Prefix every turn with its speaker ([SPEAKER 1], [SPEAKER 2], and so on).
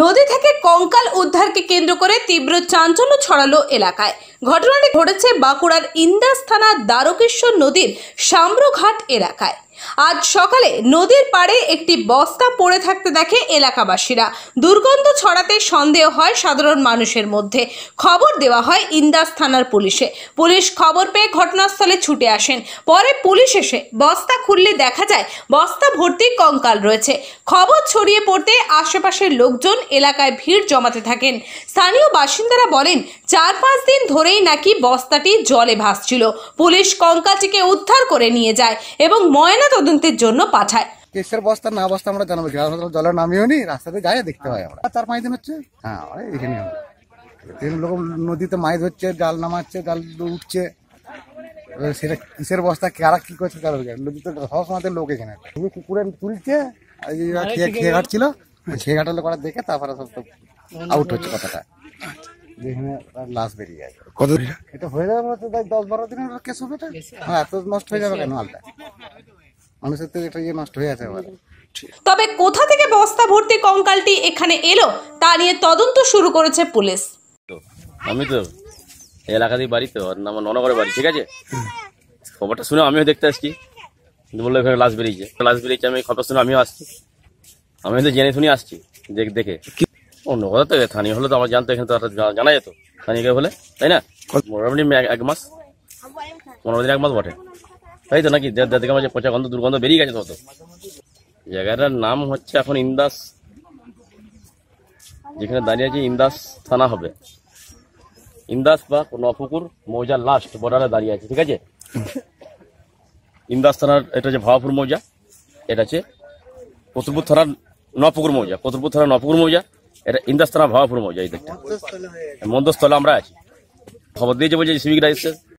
[SPEAKER 1] নদী থেকে কঙ্কাল উদ্ধারকে কেন্দ্র করে তীব্র চাঞ্চল্য ছড়ালো এলাকায় ঘটনাটি ঘটেছে বাঁকুড়ার ইন্দাস থানা দ্বারকেশ্বর নদীর সাম্রঘাট এলাকায় আজ সকালে নদীর পাড়ে একটি বস্তা পড়ে থাকতে দেখে এলাকাবাসীরা দুর্গন্ধ ছড়াতে সন্দেহ হয় সাধারণ মানুষের মধ্যে খবর দেওয়া হয় ইন্দাস থানার পুলিশে পুলিশ খবর পেয়ে ঘটনাস্থলে ছুটে আসেন পরে পুলিশ এসে বস্তা খুললে দেখা যায় বস্তা ভর্তি কঙ্কাল রয়েছে খবর ছড়িয়ে পড়তে আশেপাশের লোকজন এলাকায় ভিড় জমাতে থাকেন স্থানীয় বাসিন্দারা বলেন চার পাঁচ দিন ধরেই নাকি বস্তাটি জলে ভাসছিল পুলিশ কঙ্কালটিকে উদ্ধার করে নিয়ে যায় এবং ময়না
[SPEAKER 2] তদন্তের জন্য পাঠায় কেসের বস্তা না বস্তা আমরা জানাবো গ্রাম জলে নামিও নি রাস্তাতে যাই দেখতে হয় আমরা চার পাঁচ দিন হচ্ছে হ্যাঁ এখানে লোক নদীতে মাছ ধরছে জাল নামাচ্ছে জাল উঠছে সেটা কিসের বস্তা কারা কি করছে কারো নদীতে সবসময় লোক এখানে তুমি কুকুরে তুলছে খেয়ে খেয়ে ঘাটছিল খেয়ে করা দেখে তারপরে সব তো আউট হচ্ছে কথাটা যেখানে লাশ বেরিয়ে যায় কত এটা হয়ে যাবে দশ বারো দিনের কেস হবে হ্যাঁ এত নষ্ট হয়ে যাবে কেন আলটা মানুষের থেকে একটা ইয়ে নষ্ট হয়ে আছে আবার
[SPEAKER 1] তবে কোথা থেকে বস্তা ভর্তি কঙ্কালটি এখানে এলো তা নিয়ে তদন্ত শুরু করেছে পুলিশ
[SPEAKER 3] আমি তো এলাকাতেই বাড়ি তো নাম ননগরের বাড়ি ঠিক আছে খবরটা শুনে আমিও দেখতে আসছি বললো এখানে লাশ বেরিয়েছে লাশ বেরিয়েছে আমি খবর শুনে আমিও আসছি আমি তো জেনে শুনে আসছি দেখ দেখে অন্য কথা তো স্থানীয় হলে তো আমার জানতো এখানে তো জানা যেত স্থানীয় হলে তাই না মোটামুটি এক মাস পনেরো দিন এক মাস বটে তাই তো নাকি দেখে পচা গন্ধ দুর্গন্ধ বেরিয়ে গেছে তত জায়গাটার নাম হচ্ছে এখন ইন্দাস যেখানে দাঁড়িয়ে আছে ইন্দাস থানা হবে ইন্দাস বা কোনো নপুকুর মৌজার লাস্ট বর্ডারে দাঁড়িয়ে আছে ঠিক আছে ইন্দাস থানার এটা হচ্ছে ভাবাপুর মৌজা এটা হচ্ছে কতুরপুর থানার নপুকুর মৌজা কতুরপুর থানার নপুকুর মৌজা এটা ইন্দাস থানার ভাবাপুর মৌজা এই দেখটা মন্দস্থলে আমরা আছি খবর দিয়েছে বলছে সিভিক এসছে